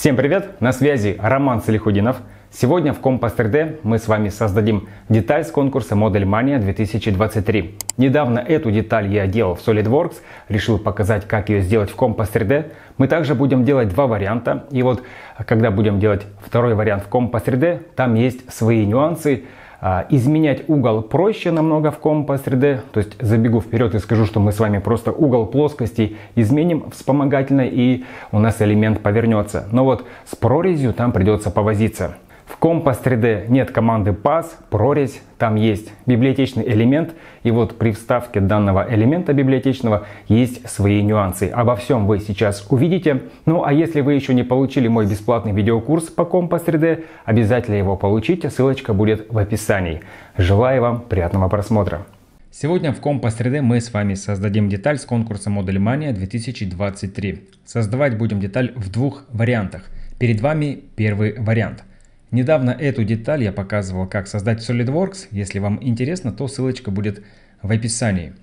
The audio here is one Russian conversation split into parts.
Всем привет! На связи Роман Салихудинов. Сегодня в компас 3D мы с вами создадим деталь с конкурса Модель Mania 2023. Недавно эту деталь я делал в SolidWorks, решил показать, как ее сделать в компас 3D. Мы также будем делать два варианта, и вот а когда будем делать второй вариант в компас 3D, там есть свои нюансы, а, изменять угол проще намного в компас 3D, то есть забегу вперед и скажу, что мы с вами просто угол плоскости изменим вспомогательно и у нас элемент повернется. Но вот с прорезью там придется повозиться. В Compass 3D нет команды Pass, прорезь, там есть библиотечный элемент, и вот при вставке данного элемента библиотечного есть свои нюансы. Обо всем вы сейчас увидите. Ну а если вы еще не получили мой бесплатный видеокурс по Compass 3D, обязательно его получите, ссылочка будет в описании. Желаю вам приятного просмотра. Сегодня в Compass 3D мы с вами создадим деталь с конкурса Модель Мания 2023. Создавать будем деталь в двух вариантах. Перед вами первый вариант – Недавно эту деталь я показывал, как создать SolidWorks. Если вам интересно, то ссылочка будет в описании.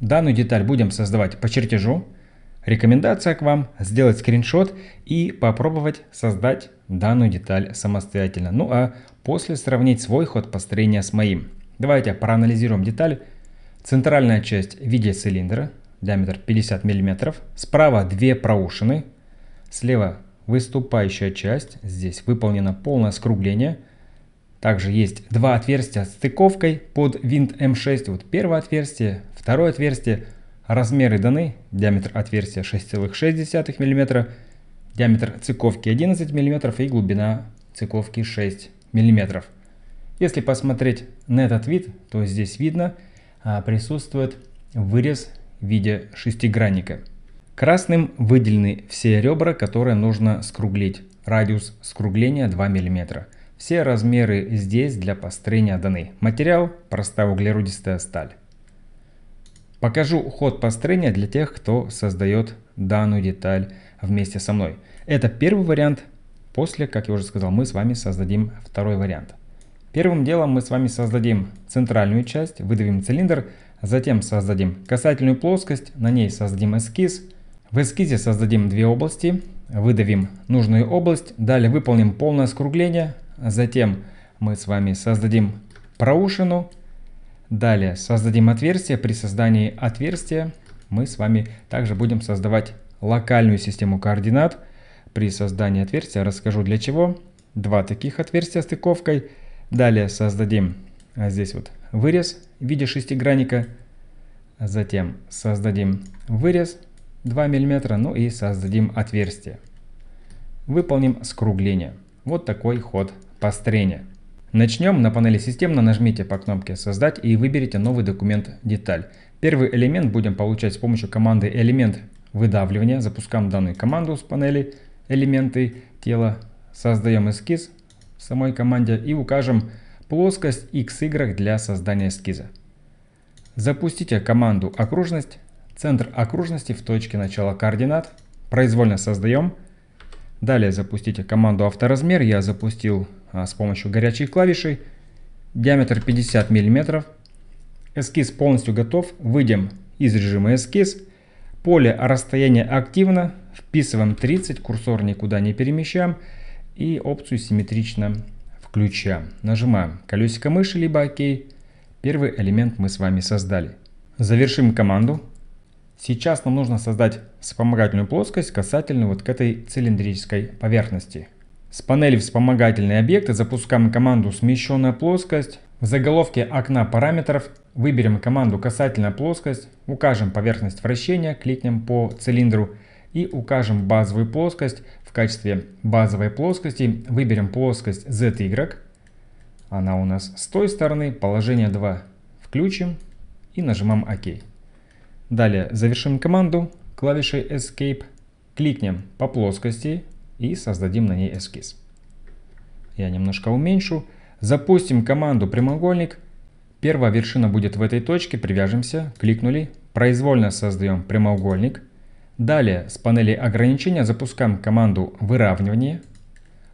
Данную деталь будем создавать по чертежу. Рекомендация к вам – сделать скриншот и попробовать создать данную деталь самостоятельно. Ну а после сравнить свой ход построения с моим. Давайте проанализируем деталь. Центральная часть в виде цилиндра, диаметр 50 мм. Справа две проушины, слева Выступающая часть, здесь выполнено полное скругление. Также есть два отверстия с стыковкой под винт М6. Вот первое отверстие, второе отверстие. Размеры даны. Диаметр отверстия 6,6 мм. Диаметр циковки 11 мм и глубина циковки 6 мм. Если посмотреть на этот вид, то здесь видно а, присутствует вырез в виде шестигранника. Красным выделены все ребра, которые нужно скруглить. Радиус скругления 2 мм. Все размеры здесь для построения даны. Материал – простая углеродистая сталь. Покажу ход построения для тех, кто создает данную деталь вместе со мной. Это первый вариант. После, как я уже сказал, мы с вами создадим второй вариант. Первым делом мы с вами создадим центральную часть, выдавим цилиндр, затем создадим касательную плоскость, на ней создадим эскиз – в эскизе создадим две области, выдавим нужную область, далее выполним полное скругление, затем мы с вами создадим проушину, далее создадим отверстие, при создании отверстия мы с вами также будем создавать локальную систему координат. При создании отверстия расскажу для чего. Два таких отверстия стыковкой. Далее создадим а здесь вот вырез в виде шестигранника. Затем создадим вырез 2 мм, ну и создадим отверстие. Выполним скругление. Вот такой ход построения. Начнем на панели системно, нажмите по кнопке «Создать» и выберите новый документ «Деталь». Первый элемент будем получать с помощью команды «Элемент выдавливания». Запускаем данную команду с панели «Элементы тела». Создаем эскиз в самой команде и укажем плоскость x, y для создания эскиза. Запустите команду «Окружность». Центр окружности в точке начала координат. Произвольно создаем. Далее запустите команду авторазмер. Я запустил а, с помощью горячей клавиши. Диаметр 50 мм. Эскиз полностью готов. Выйдем из режима эскиз. Поле расстояние активно. Вписываем 30. Курсор никуда не перемещаем. И опцию симметрично включаем. Нажимаем колесико мыши либо ОК. Первый элемент мы с вами создали. Завершим команду. Сейчас нам нужно создать вспомогательную плоскость касательно вот к этой цилиндрической поверхности. С панели вспомогательные объекты запускаем команду «Смещенная плоскость». В заголовке окна параметров выберем команду «Касательная плоскость», укажем поверхность вращения, кликнем по цилиндру и укажем базовую плоскость. В качестве базовой плоскости выберем плоскость ZY. Она у нас с той стороны, положение 2 включим и нажимаем «Ок». Далее завершим команду клавишей Escape, кликнем по плоскости и создадим на ней эскиз. Я немножко уменьшу. Запустим команду прямоугольник. Первая вершина будет в этой точке, привяжемся, кликнули, произвольно создаем прямоугольник. Далее с панели ограничения запускаем команду выравнивание.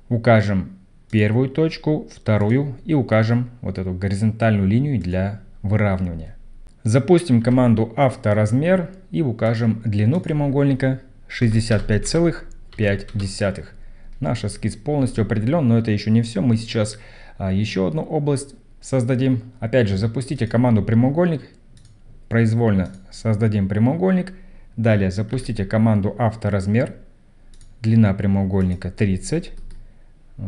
Укажем первую точку, вторую и укажем вот эту горизонтальную линию для выравнивания. Запустим команду «Авторазмер» и укажем длину прямоугольника 65,5. Наш эскиз полностью определен, но это еще не все. Мы сейчас а, еще одну область создадим. Опять же, запустите команду прямоугольник. Произвольно создадим прямоугольник. Далее запустите команду авторазмер. Длина прямоугольника 30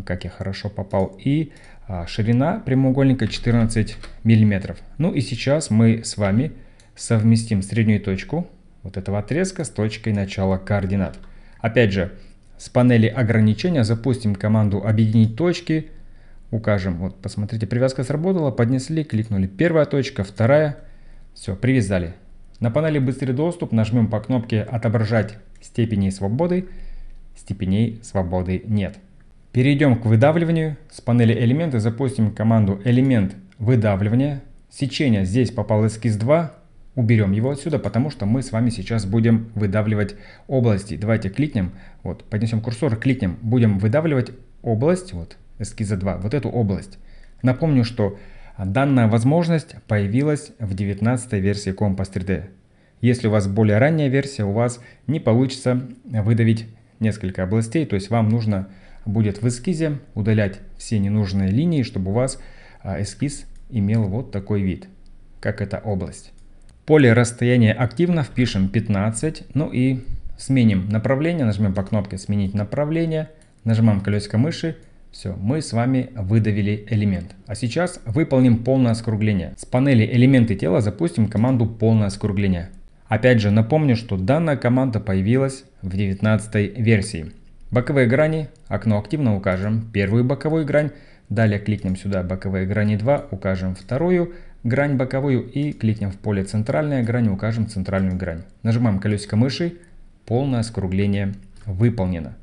как я хорошо попал, и а, ширина прямоугольника 14 миллиметров. Ну и сейчас мы с вами совместим среднюю точку вот этого отрезка с точкой начала координат. Опять же, с панели ограничения запустим команду «Объединить точки», укажем, вот посмотрите, привязка сработала, поднесли, кликнули первая точка, вторая, все, привязали. На панели «Быстрый доступ» нажмем по кнопке «Отображать степени свободы», степеней свободы нет. Перейдем к выдавливанию. С панели элементы запустим команду элемент выдавливания. Сечение здесь попал эскиз 2. Уберем его отсюда, потому что мы с вами сейчас будем выдавливать области. Давайте кликнем, вот, поднесем курсор, кликнем, будем выдавливать область, вот, эскиза 2, вот эту область. Напомню, что данная возможность появилась в 19 версии Compass 3D. Если у вас более ранняя версия, у вас не получится выдавить несколько областей, то есть вам нужно будет в эскизе удалять все ненужные линии, чтобы у вас а, эскиз имел вот такой вид, как эта область. поле расстояния активно впишем 15, ну и сменим направление, нажмем по кнопке «Сменить направление», нажимаем колесико мыши, все, мы с вами выдавили элемент. А сейчас выполним полное скругление. С панели элементы тела запустим команду полное скругление. Опять же напомню, что данная команда появилась в 19 версии. Боковые грани, окно активно укажем первую боковую грань, далее кликнем сюда боковые грани 2, укажем вторую грань боковую и кликнем в поле центральная грань, укажем центральную грань. Нажимаем колесико мыши, полное скругление выполнено.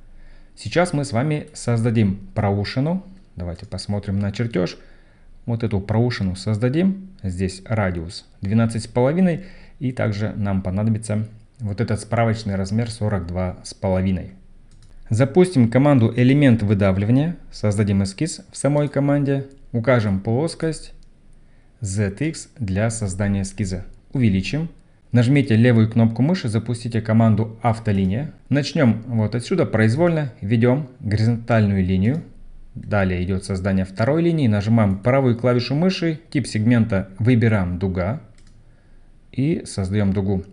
Сейчас мы с вами создадим проушину. Давайте посмотрим на чертеж. Вот эту проушину создадим. Здесь радиус 12,5 и также нам понадобится вот этот справочный размер 42,5. Запустим команду элемент выдавливания, создадим эскиз в самой команде, укажем плоскость ZX для создания эскиза. Увеличим. Нажмите левую кнопку мыши, запустите команду автолиния. Начнем вот отсюда произвольно, ведем горизонтальную линию. Далее идет создание второй линии, нажимаем правую клавишу мыши, тип сегмента выбираем дуга и создаем дугу.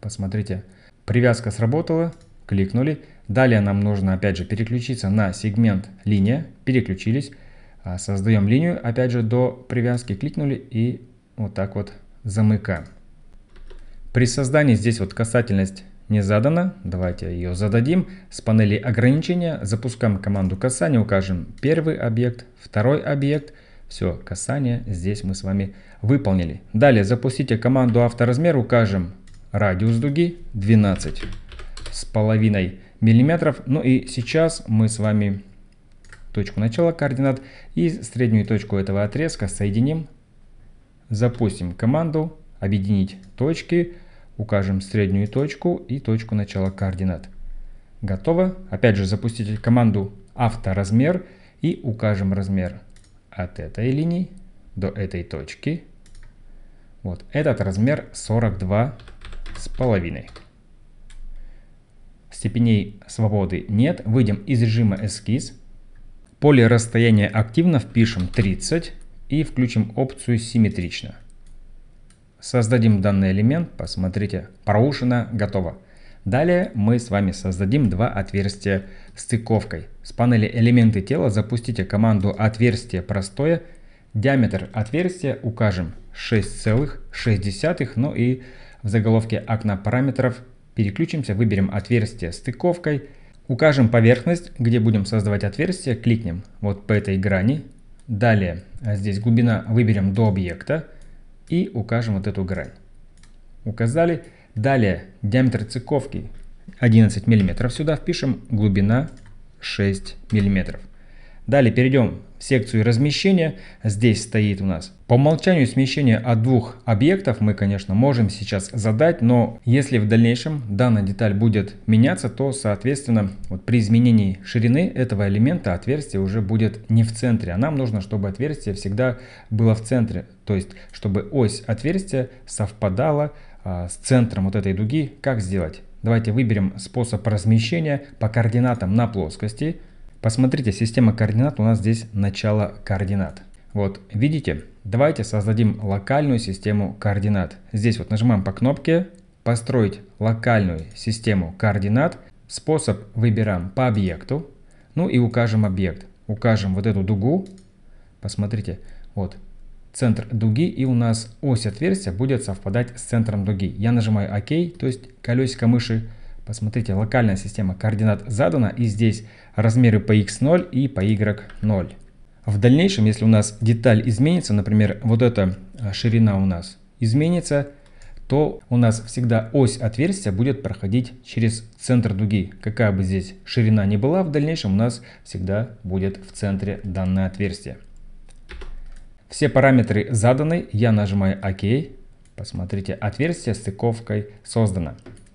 Посмотрите, привязка сработала, кликнули. Далее нам нужно опять же переключиться на сегмент линия, переключились, а, создаем линию, опять же до привязки кликнули и вот так вот замыкаем. При создании здесь вот касательность не задана, давайте ее зададим. С панели ограничения запускаем команду касания, укажем первый объект, второй объект. Все, касание здесь мы с вами выполнили. Далее запустите команду авторазмер, укажем радиус дуги 12 с половиной миллиметров. Ну и сейчас мы с вами точку начала координат и среднюю точку этого отрезка соединим. Запустим команду «Объединить точки», укажем среднюю точку и точку начала координат. Готово. Опять же запустите команду «Авторазмер» и укажем размер от этой линии до этой точки. Вот этот размер 42 с половиной степеней свободы нет. Выйдем из режима эскиз. Поле расстояния активно впишем 30 и включим опцию симметрично. Создадим данный элемент, посмотрите, проушина готово. Далее мы с вами создадим два отверстия стыковкой. С панели элементы тела запустите команду отверстие простое. Диаметр отверстия укажем 6,6, ну и в заголовке окна параметров Переключимся, выберем отверстие с стыковкой, укажем поверхность, где будем создавать отверстие, кликнем вот по этой грани. Далее а здесь глубина выберем до объекта и укажем вот эту грань. Указали. Далее диаметр циковки 11 мм сюда впишем, глубина 6 мм. Далее перейдем секцию размещения. Здесь стоит у нас по умолчанию смещение от двух объектов мы, конечно, можем сейчас задать, но если в дальнейшем данная деталь будет меняться, то, соответственно, вот при изменении ширины этого элемента отверстие уже будет не в центре, а нам нужно, чтобы отверстие всегда было в центре, то есть, чтобы ось отверстия совпадала а, с центром вот этой дуги. Как сделать? Давайте выберем способ размещения по координатам на плоскости – Посмотрите, система координат у нас здесь начало координат. Вот, видите? Давайте создадим локальную систему координат. Здесь вот нажимаем по кнопке «Построить локальную систему координат». Способ выбираем по объекту. Ну и укажем объект. Укажем вот эту дугу. Посмотрите, вот центр дуги и у нас ось отверстия будет совпадать с центром дуги. Я нажимаю ОК, то есть колесико мыши Посмотрите, локальная система координат задана, и здесь размеры по x0 и по y0. В дальнейшем, если у нас деталь изменится, например, вот эта а, ширина у нас изменится, то у нас всегда ось отверстия будет проходить через центр дуги. Какая бы здесь ширина ни была, в дальнейшем у нас всегда будет в центре данное отверстие. Все параметры заданы, я нажимаю ОК. Посмотрите, отверстие с стыковкой создано.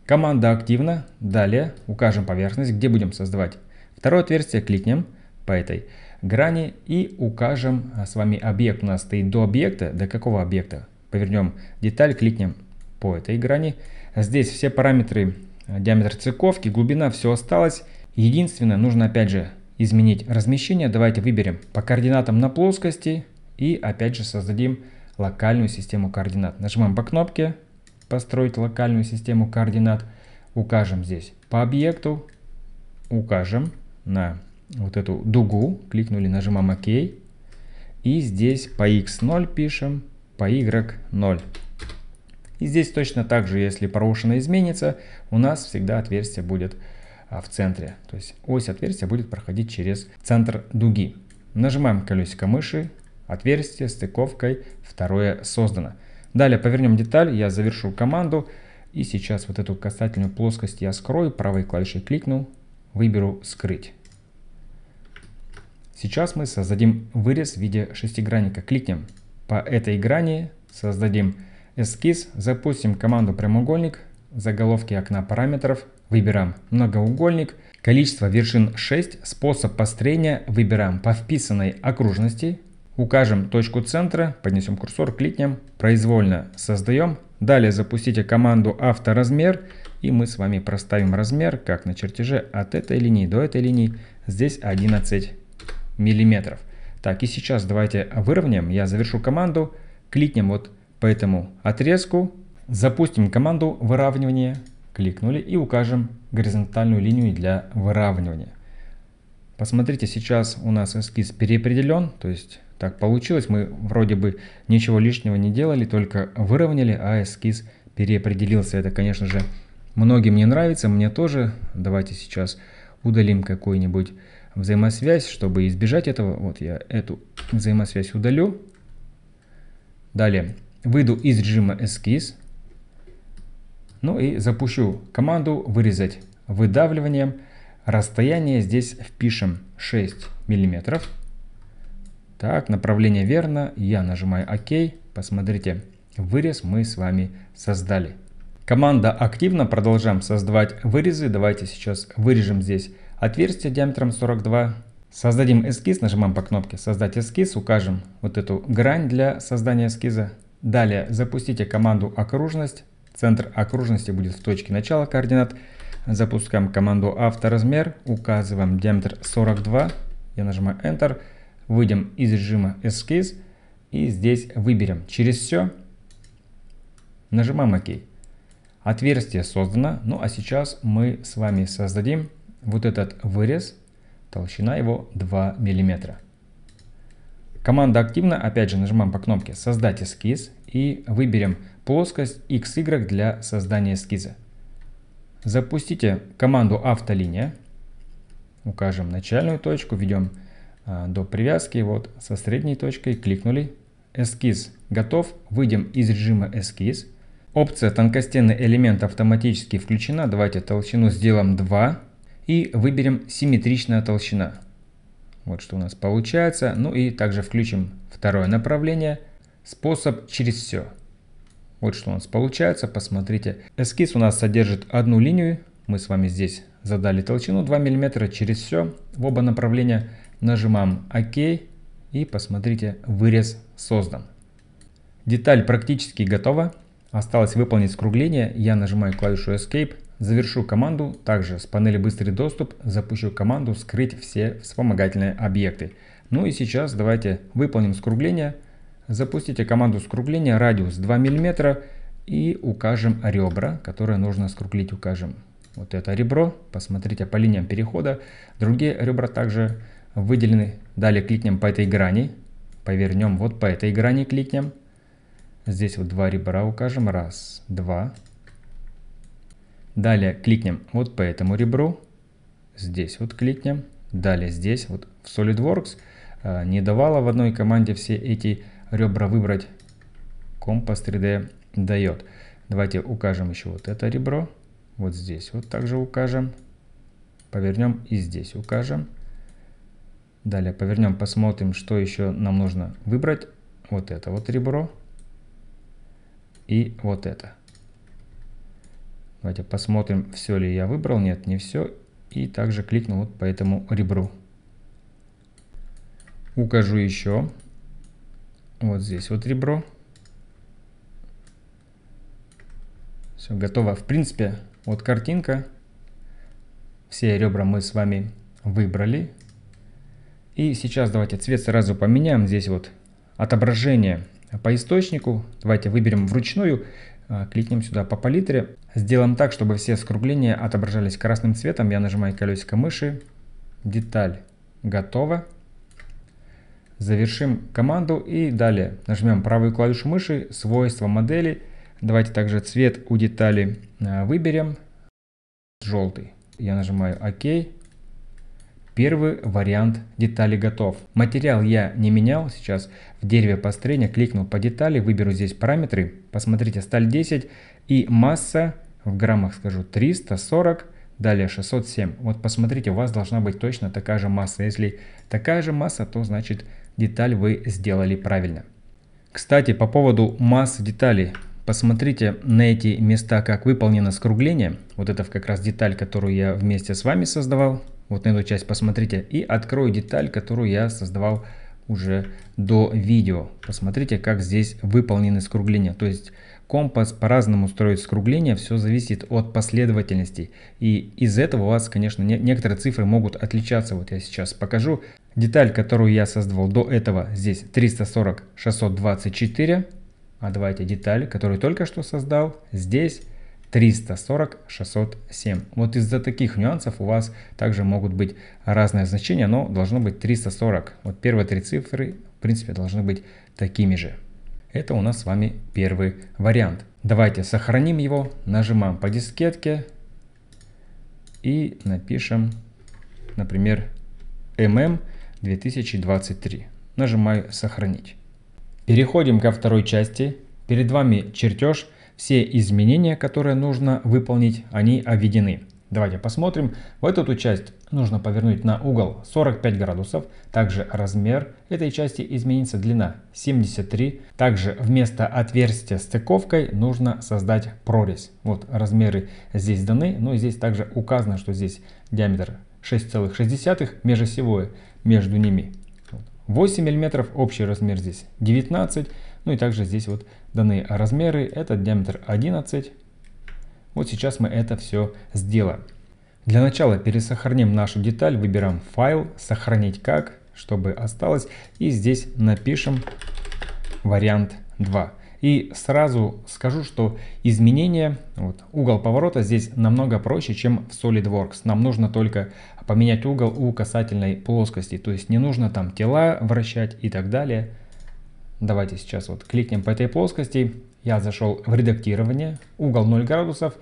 Команда активна. Далее укажем поверхность, где будем создавать. Второе отверстие кликнем по этой грани и укажем а, с вами объект. У нас стоит до объекта. До какого объекта? Повернем деталь, кликнем по этой грани. Здесь все параметры, а, диаметр циковки, глубина, все осталось. Единственное, нужно опять же изменить размещение. Давайте выберем по координатам на плоскости и опять же создадим локальную систему координат. Нажимаем по кнопке построить локальную систему координат, укажем здесь по объекту, укажем на вот эту дугу, кликнули, нажимаем ОК. И здесь по x0 пишем, по y0. И здесь точно так же, если порушено изменится, у нас всегда отверстие будет а, в центре. То есть ось отверстия будет проходить через центр дуги. Нажимаем колесико мыши, отверстие с стыковкой, второе создано. Далее повернем деталь, я завершу команду. И сейчас вот эту касательную плоскость я скрою, правой клавишей кликну, выберу «Скрыть». Сейчас мы создадим вырез в виде шестигранника. Кликнем по этой грани, создадим эскиз, запустим команду «Прямоугольник», заголовки окна параметров, выбираем «Многоугольник», количество вершин 6, способ построения выбираем по вписанной окружности, Укажем точку центра, поднесем курсор, кликнем, произвольно создаем. Далее запустите команду «Авторазмер» и мы с вами проставим размер, как на чертеже, от этой линии до этой линии. Здесь 11 миллиметров. Так, и сейчас давайте выровняем. Я завершу команду, кликнем вот по этому отрезку, запустим команду выравнивания, кликнули и укажем горизонтальную линию для выравнивания. Посмотрите, сейчас у нас эскиз переопределен, то есть так получилось, мы вроде бы ничего лишнего не делали, только выровняли, а эскиз переопределился. Это, конечно же, многим не нравится, мне тоже. Давайте сейчас удалим какую-нибудь взаимосвязь, чтобы избежать этого. Вот я эту взаимосвязь удалю. Далее выйду из режима эскиз. Ну и запущу команду вырезать выдавливанием. Расстояние здесь впишем 6 миллиметров. Так, направление верно, я нажимаю ОК. Посмотрите, вырез мы с вами создали. Команда активно, продолжаем создавать вырезы. Давайте сейчас вырежем здесь отверстие диаметром 42 Создадим эскиз, нажимаем по кнопке «Создать эскиз», укажем вот эту грань для создания эскиза. Далее запустите команду «Окружность». Центр окружности будет в точке начала координат. Запускаем команду «Авторазмер», указываем диаметр 42. Я нажимаю Enter. Выйдем из режима эскиз и здесь выберем через все. Нажимаем ОК. Отверстие создано. Ну а сейчас мы с вами создадим вот этот вырез. Толщина его 2 миллиметра. Команда активна. Опять же нажимаем по кнопке «Создать эскиз» и выберем плоскость XY для создания эскиза. Запустите команду «Автолиния». Укажем начальную точку, введем Э, до привязки, вот со средней точкой кликнули. Эскиз готов, выйдем из режима эскиз. Опция тонкостенный элемент автоматически включена, давайте толщину сделаем 2 и выберем симметричная толщина. Вот что у нас получается. Ну и также включим второе направление, способ через все. Вот что у нас получается, посмотрите. Эскиз у нас содержит одну линию, мы с вами здесь задали толщину 2 мм через все в оба направления. Нажимаем ОК и посмотрите, вырез создан. Деталь практически готова. Осталось выполнить скругление. Я нажимаю клавишу Escape, завершу команду. Также с панели «Быстрый доступ» запущу команду «Скрыть все вспомогательные объекты». Ну и сейчас давайте выполним скругление. Запустите команду скругления, радиус 2 мм и укажем ребра, которые нужно скруглить. Укажем вот это ребро, посмотрите по линиям перехода. Другие ребра также выделены. Далее кликнем по этой грани, повернем вот по этой грани кликнем. Здесь вот два ребра укажем. Раз, два. Далее кликнем вот по этому ребру. Здесь вот кликнем. Далее здесь вот в SolidWorks а, не давала в одной команде все эти ребра выбрать. Компас 3D дает. Давайте укажем еще вот это ребро. Вот здесь вот также укажем. Повернем и здесь укажем. Далее повернем, посмотрим, что еще нам нужно выбрать. Вот это вот ребро и вот это. Давайте посмотрим, все ли я выбрал. Нет, не все. И также кликну вот по этому ребру. Укажу еще. Вот здесь вот ребро. Все, готово. В принципе, вот картинка. Все ребра мы с вами выбрали. И сейчас давайте цвет сразу поменяем. Здесь вот отображение по источнику. Давайте выберем вручную. А, кликнем сюда по палитре. Сделаем так, чтобы все скругления отображались красным цветом. Я нажимаю колесико мыши. Деталь готова. Завершим команду и далее нажмем правую клавишу мыши, свойства модели. Давайте также цвет у детали а, выберем. Желтый. Я нажимаю ОК. Первый вариант детали готов. Материал я не менял сейчас. В дереве построения кликну по детали, выберу здесь параметры. Посмотрите, сталь 10 и масса в граммах скажу 340 Далее 607. Вот посмотрите, у вас должна быть точно такая же масса. Если такая же масса, то значит деталь вы сделали правильно. Кстати, по поводу массы деталей. Посмотрите на эти места, как выполнено скругление. Вот это как раз деталь, которую я вместе с вами создавал вот на эту часть посмотрите. И открою деталь, которую я создавал уже до видео. Посмотрите, как здесь выполнены скругления. То есть компас по-разному строит скругление, все зависит от последовательности. И из этого у вас, конечно, не, некоторые цифры могут отличаться. Вот я сейчас покажу. Деталь, которую я создавал до этого, здесь 340, 624. А давайте деталь, которую только что создал, здесь 340-607. Вот из-за таких нюансов у вас также могут быть разные значения, но должно быть 340. Вот первые три цифры, в принципе, должны быть такими же. Это у нас с вами первый вариант. Давайте сохраним его, нажимаем по дискетке и напишем, например, MM ММ 2023. Нажимаю «Сохранить». Переходим ко второй части. Перед вами чертеж – все изменения, которые нужно выполнить, они обведены. Давайте посмотрим. В эту часть нужно повернуть на угол 45 градусов. Также размер этой части изменится, длина 73. Также вместо отверстия с стыковкой нужно создать прорезь. Вот размеры здесь даны, Ну и здесь также указано, что здесь диаметр 6,6 межосевое между ними. 8 мм общий размер здесь 19 ну и также здесь вот даны размеры, это диаметр 11. Вот сейчас мы это все сделаем. Для начала пересохраним нашу деталь, выбираем файл, сохранить как, чтобы осталось. И здесь напишем вариант 2. И сразу скажу, что изменение, вот, угол поворота здесь намного проще, чем в SolidWorks. Нам нужно только поменять угол у касательной плоскости, то есть не нужно там тела вращать и так далее. Давайте сейчас вот кликнем по этой плоскости. Я зашел в редактирование, угол 0 градусов.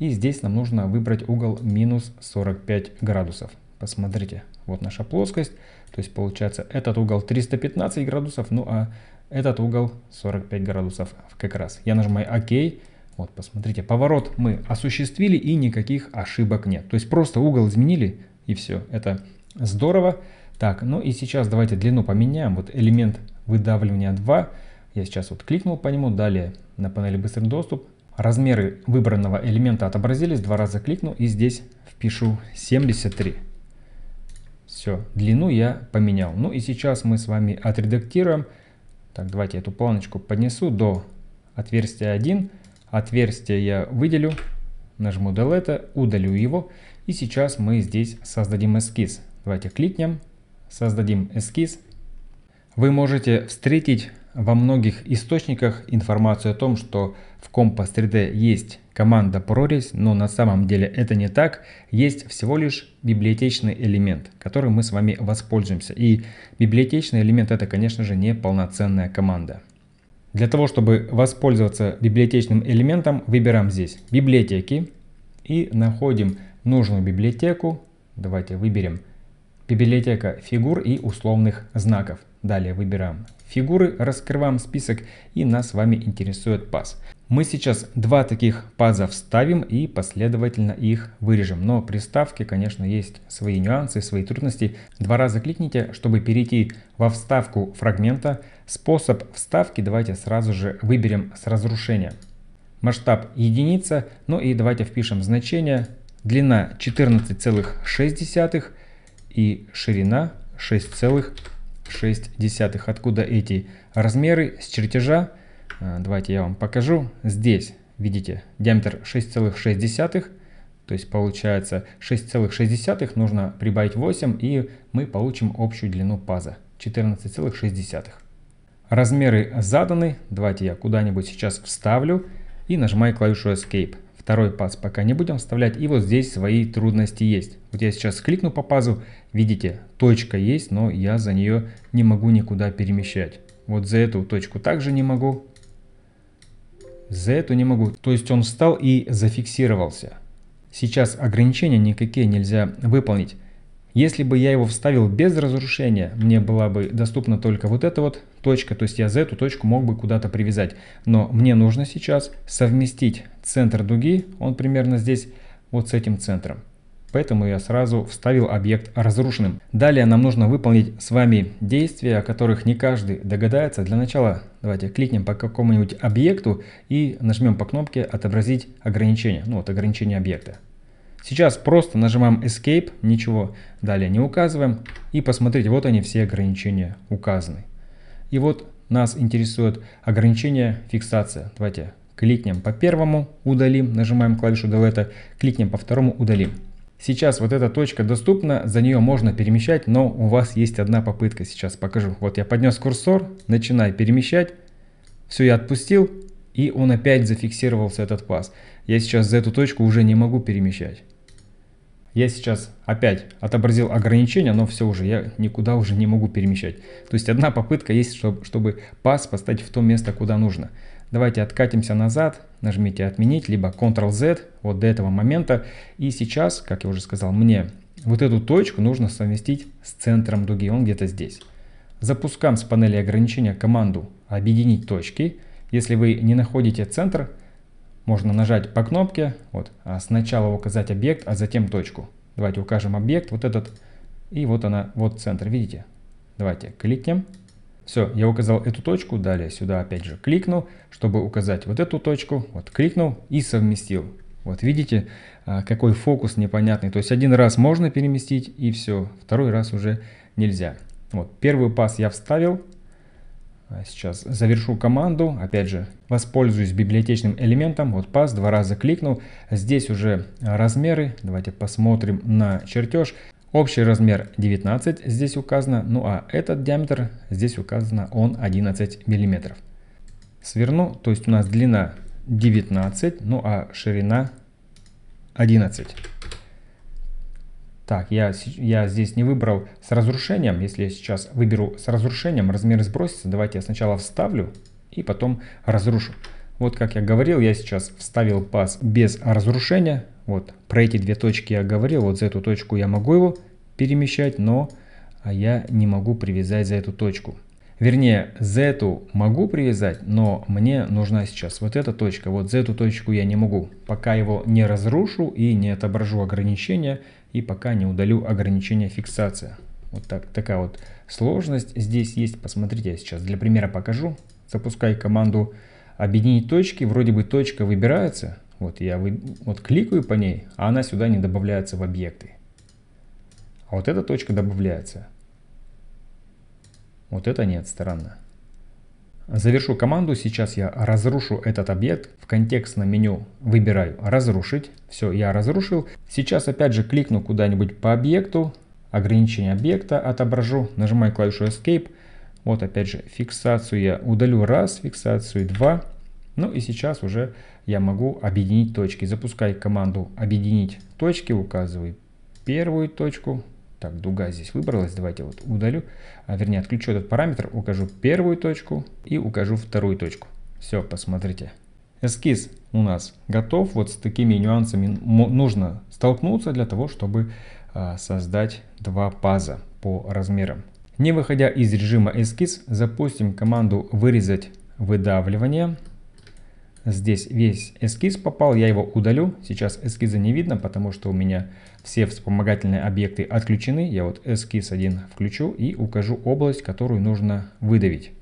И здесь нам нужно выбрать угол минус 45 градусов. Посмотрите, вот наша плоскость. То есть получается этот угол 315 градусов, ну а этот угол 45 градусов как раз. Я нажимаю ОК. Вот, посмотрите, поворот мы осуществили и никаких ошибок нет. То есть просто угол изменили и все. Это здорово. Так, ну и сейчас давайте длину поменяем. Вот элемент выдавливания 2. Я сейчас вот кликнул по нему, далее на панели быстрый доступ. Размеры выбранного элемента отобразились, два раза кликну и здесь впишу 73. Все, длину я поменял. Ну и сейчас мы с вами отредактируем. Так, давайте эту планочку поднесу до отверстия 1. Отверстие я выделю, нажму Delete, удалю его. И сейчас мы здесь создадим эскиз. Давайте кликнем, создадим эскиз. Вы можете встретить во многих источниках информацию о том, что в Compass 3D есть команда прорезь, но на самом деле это не так. Есть всего лишь библиотечный элемент, которым мы с вами воспользуемся. И библиотечный элемент это, конечно же, не полноценная команда. Для того, чтобы воспользоваться библиотечным элементом, выбираем здесь библиотеки и находим нужную библиотеку. Давайте выберем библиотека фигур и условных знаков. Далее выбираем фигуры, раскрываем список и нас с вами интересует паз. Мы сейчас два таких паза вставим и последовательно их вырежем. Но при вставке, конечно, есть свои нюансы, свои трудности. Два раза кликните, чтобы перейти во вставку фрагмента. Способ вставки давайте сразу же выберем с разрушения. Масштаб единица, ну и давайте впишем значение. Длина 14,6 и ширина 6,6. 0,6, откуда эти размеры с чертежа. А, давайте я вам покажу. Здесь, видите, диаметр 6,6, то есть получается 6,6 нужно прибавить 8, и мы получим общую длину паза 14,6. Размеры заданы. Давайте я куда-нибудь сейчас вставлю и нажимаю клавишу Escape. Второй паз пока не будем вставлять. И вот здесь свои трудности есть. Вот я сейчас кликну по пазу, Видите, точка есть, но я за нее не могу никуда перемещать. Вот за эту точку также не могу. За эту не могу. То есть он встал и зафиксировался. Сейчас ограничения никакие нельзя выполнить. Если бы я его вставил без разрушения, мне была бы доступна только вот эта вот точка, то есть я за эту точку мог бы куда-то привязать. Но мне нужно сейчас совместить центр дуги, он примерно здесь, вот с этим центром. Поэтому я сразу вставил объект разрушенным. Далее нам нужно выполнить с вами действия, о которых не каждый догадается. Для начала давайте кликнем по какому-нибудь объекту и нажмем по кнопке «Отобразить ограничение». Ну вот ограничение объекта. Сейчас просто нажимаем Escape, ничего далее не указываем. И посмотрите, вот они все ограничения указаны. И вот нас интересует ограничение фиксация. Давайте кликнем по первому, удалим, нажимаем клавишу Delete, кликнем по второму, удалим. Сейчас вот эта точка доступна, за нее можно перемещать, но у вас есть одна попытка сейчас, покажу. Вот я поднес курсор, начинаю перемещать, все, я отпустил, и он опять зафиксировался этот паз. Я сейчас за эту точку уже не могу перемещать. Я сейчас опять отобразил ограничение, но все уже, я никуда уже не могу перемещать. То есть одна попытка есть, чтобы, чтобы паз поставить в то место, куда нужно. Давайте откатимся назад, нажмите «Отменить», либо «Ctrl-Z» вот до этого момента. И сейчас, как я уже сказал, мне вот эту точку нужно совместить с центром дуги, он где-то здесь. Запускаем с панели ограничения команду «Объединить точки». Если вы не находите центр, можно нажать по кнопке, вот, а сначала указать объект, а затем точку. Давайте укажем объект, вот этот, и вот она, вот центр, видите? Давайте кликнем. Все, я указал эту точку, далее сюда опять же кликнул, чтобы указать вот эту точку, вот кликнул и совместил. Вот видите, а, какой фокус непонятный. То есть один раз можно переместить и все, второй раз уже нельзя. Вот первый пас я вставил, а, сейчас завершу команду, опять же воспользуюсь библиотечным элементом, вот пас, два раза кликнул, здесь уже размеры, давайте посмотрим на чертеж, Общий размер 19 здесь указано, ну а этот диаметр здесь указано, он 11 миллиметров. Сверну, то есть у нас длина 19, ну а ширина 11. Так, я, я здесь не выбрал с разрушением. Если я сейчас выберу с разрушением, размер сбросится. Давайте я сначала вставлю и потом разрушу. Вот как я говорил, я сейчас вставил паз без разрушения. Вот, про эти две точки я говорил, вот за эту точку я могу его перемещать, но а, я не могу привязать за эту точку. Вернее, за эту могу привязать, но мне нужна сейчас вот эта точка. Вот за эту точку я не могу, пока его не разрушу и не отображу ограничения, и пока не удалю ограничение фиксация. Вот так, такая вот сложность здесь есть. Посмотрите, я сейчас для примера покажу. Запускай команду объединить точки. Вроде бы точка выбирается, вот я вы, вот кликаю по ней, а она сюда не добавляется в объекты. А вот эта точка добавляется. Вот это нет, странно. Завершу команду, сейчас я разрушу этот объект. В контекстном меню выбираю «Разрушить». Все, я разрушил. Сейчас опять же кликну куда-нибудь по объекту, ограничение объекта отображу, нажимаю клавишу Escape. Вот опять же фиксацию я удалю раз, фиксацию два. Ну и сейчас уже я могу объединить точки. Запускай команду «Объединить точки», указывай первую точку. Так, дуга здесь выбралась, давайте вот удалю, а, вернее отключу этот параметр, укажу первую точку и укажу вторую точку. Все, посмотрите. Эскиз у нас готов, вот с такими нюансами нужно столкнуться для того, чтобы а, создать два паза по размерам. Не выходя из режима эскиз, запустим команду «Вырезать выдавливание». Здесь весь эскиз попал, я его удалю. Сейчас эскиза не видно, потому что у меня все вспомогательные объекты отключены. Я вот эскиз один включу и укажу область, которую нужно выдавить.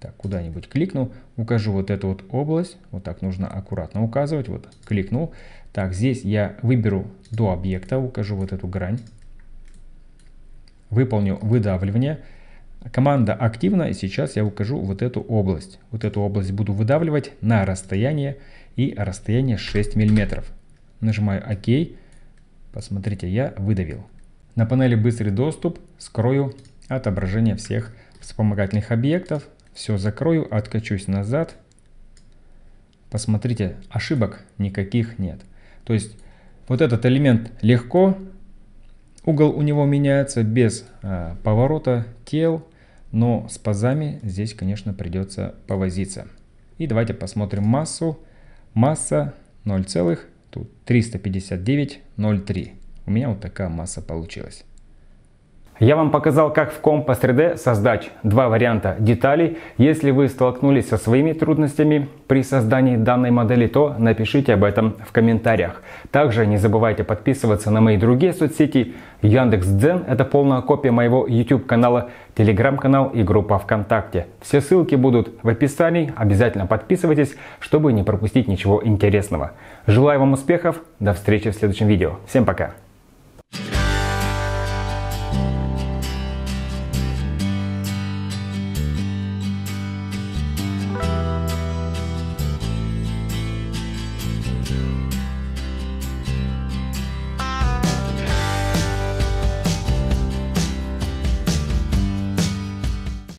Так, куда-нибудь кликну, укажу вот эту вот область. Вот так нужно аккуратно указывать. Вот кликнул. Так, здесь я выберу до объекта, укажу вот эту грань. Выполню выдавливание. Команда активна, и сейчас я укажу вот эту область. Вот эту область буду выдавливать на расстояние, и расстояние 6 мм. Нажимаю ОК. Посмотрите, я выдавил. На панели «Быстрый доступ» скрою отображение всех вспомогательных объектов. Все закрою, откачусь назад. Посмотрите, ошибок никаких нет. То есть вот этот элемент легко, угол у него меняется без э, поворота тел, но с пазами здесь, конечно, придется повозиться. И давайте посмотрим массу. Масса 0,359,03. У меня вот такая масса получилась. Я вам показал, как в Compass 3D создать два варианта деталей. Если вы столкнулись со своими трудностями при создании данной модели, то напишите об этом в комментариях. Также не забывайте подписываться на мои другие соцсети. Яндекс.Дзен – это полная копия моего YouTube канала, Telegram канал и группа ВКонтакте. Все ссылки будут в описании. Обязательно подписывайтесь, чтобы не пропустить ничего интересного. Желаю вам успехов. До встречи в следующем видео. Всем пока.